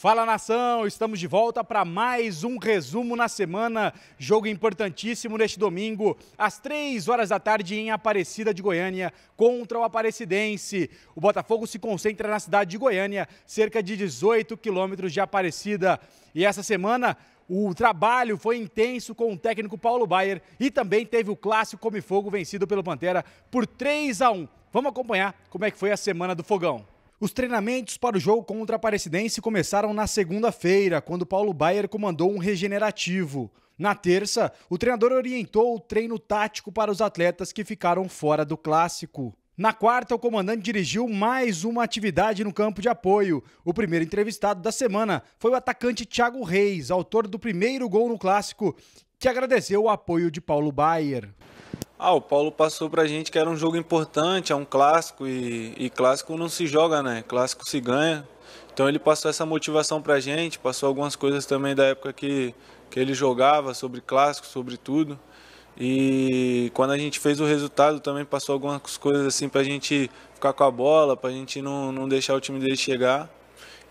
Fala nação, estamos de volta para mais um resumo na semana. Jogo importantíssimo neste domingo, às três horas da tarde, em Aparecida de Goiânia, contra o Aparecidense. O Botafogo se concentra na cidade de Goiânia, cerca de 18 quilômetros de Aparecida. E essa semana, o trabalho foi intenso com o técnico Paulo Baier e também teve o clássico Come Fogo vencido pelo Pantera por 3 a 1. Vamos acompanhar como é que foi a semana do Fogão. Os treinamentos para o jogo contra a Aparecidense começaram na segunda-feira, quando Paulo Baier comandou um regenerativo. Na terça, o treinador orientou o treino tático para os atletas que ficaram fora do clássico. Na quarta, o comandante dirigiu mais uma atividade no campo de apoio. O primeiro entrevistado da semana foi o atacante Thiago Reis, autor do primeiro gol no clássico, que agradeceu o apoio de Paulo Baier. Ah, o Paulo passou pra gente que era um jogo importante, é um clássico e, e clássico não se joga, né? Clássico se ganha. Então ele passou essa motivação pra gente, passou algumas coisas também da época que, que ele jogava, sobre clássico, sobre tudo. E quando a gente fez o resultado também passou algumas coisas assim pra gente ficar com a bola, pra gente não, não deixar o time dele chegar.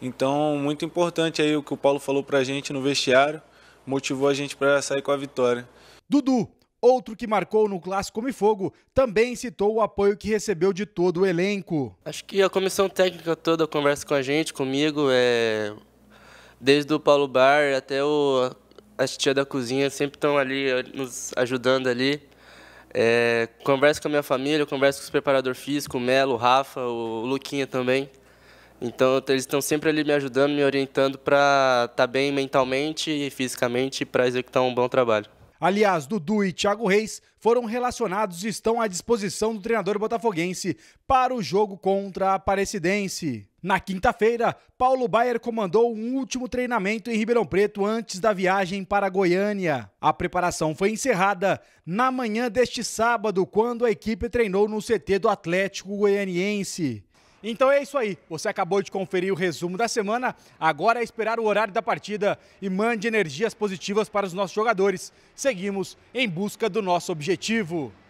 Então, muito importante aí o que o Paulo falou pra gente no vestiário, motivou a gente para sair com a vitória. Dudu, Outro que marcou no Clássico me Fogo também citou o apoio que recebeu de todo o elenco. Acho que a comissão técnica toda conversa com a gente, comigo, é... desde o Paulo Bar até o... as tia da cozinha, sempre estão ali eh, nos ajudando ali. É... Converso com a minha família, converso com os preparadores físicos, o Melo, o Rafa, o Luquinha também. Então eles estão sempre ali me ajudando, me orientando para estar tá bem mentalmente e fisicamente para executar um bom trabalho. Aliás, Dudu e Thiago Reis foram relacionados e estão à disposição do treinador botafoguense para o jogo contra a Aparecidense. Na quinta-feira, Paulo Baier comandou um último treinamento em Ribeirão Preto antes da viagem para Goiânia. A preparação foi encerrada na manhã deste sábado, quando a equipe treinou no CT do Atlético Goianiense. Então é isso aí. Você acabou de conferir o resumo da semana. Agora é esperar o horário da partida e mande energias positivas para os nossos jogadores. Seguimos em busca do nosso objetivo.